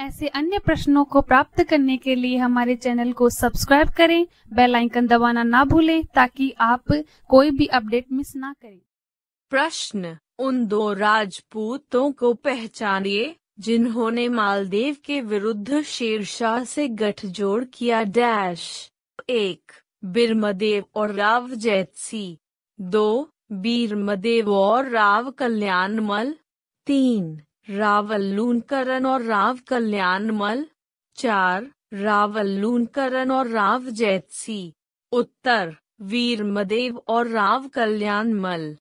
ऐसे अन्य प्रश्नों को प्राप्त करने के लिए हमारे चैनल को सब्सक्राइब करें बेल आइकन दबाना ना भूलें ताकि आप कोई भी अपडेट मिस ना करें प्रश्न उन दो राजपूतों को पहचानिए जिन्होंने मालदेव के विरुद्ध शेरशाह से गठजोड़ किया डैश एक बिरमदेव और राव जैतसी दो बीरमदेव और राव कल्याणमल तीन रावल लूनकरण और राव कल्याणमल चार रावल लूनकरण और राव जैतसी उत्तर वीर मदेव और राव कल्याणमल